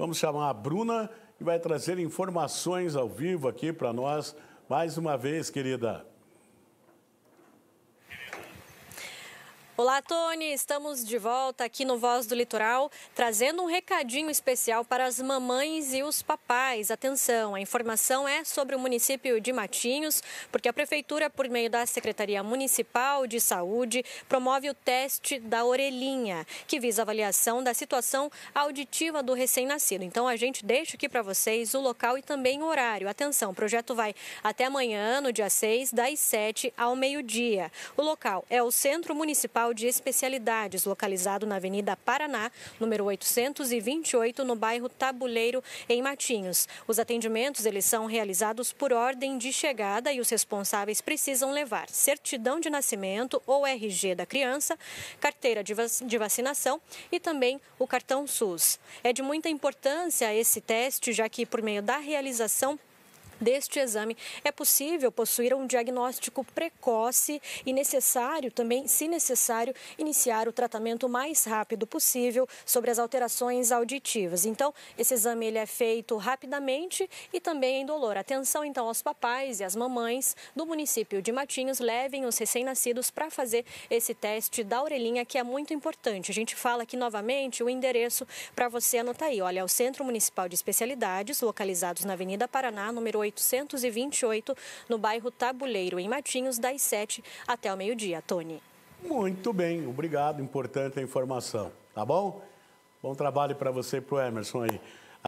Vamos chamar a Bruna, que vai trazer informações ao vivo aqui para nós, mais uma vez, querida. Olá, Tony. Estamos de volta aqui no Voz do Litoral, trazendo um recadinho especial para as mamães e os papais. Atenção, a informação é sobre o município de Matinhos, porque a prefeitura, por meio da Secretaria Municipal de Saúde, promove o teste da orelhinha, que visa avaliação da situação auditiva do recém-nascido. Então, a gente deixa aqui para vocês o local e também o horário. Atenção, o projeto vai até amanhã, no dia 6, das 7 ao meio-dia. O local é o Centro Municipal Hospital de Especialidades, localizado na Avenida Paraná, número 828, no bairro Tabuleiro, em Matinhos. Os atendimentos eles são realizados por ordem de chegada e os responsáveis precisam levar certidão de nascimento ou RG da criança, carteira de vacinação e também o cartão SUS. É de muita importância esse teste, já que por meio da realização deste exame, é possível possuir um diagnóstico precoce e necessário também, se necessário, iniciar o tratamento mais rápido possível sobre as alterações auditivas. Então, esse exame ele é feito rapidamente e também em dolor. Atenção então aos papais e às mamães do município de Matinhos, levem os recém-nascidos para fazer esse teste da orelhinha que é muito importante. A gente fala aqui novamente o endereço para você anotar aí. Olha, é o Centro Municipal de Especialidades, localizados na Avenida Paraná, número 8 828, no bairro Tabuleiro, em Matinhos, das 7 até o meio-dia. Tony. Muito bem, obrigado. Importante a informação, tá bom? Bom trabalho para você e para o Emerson aí.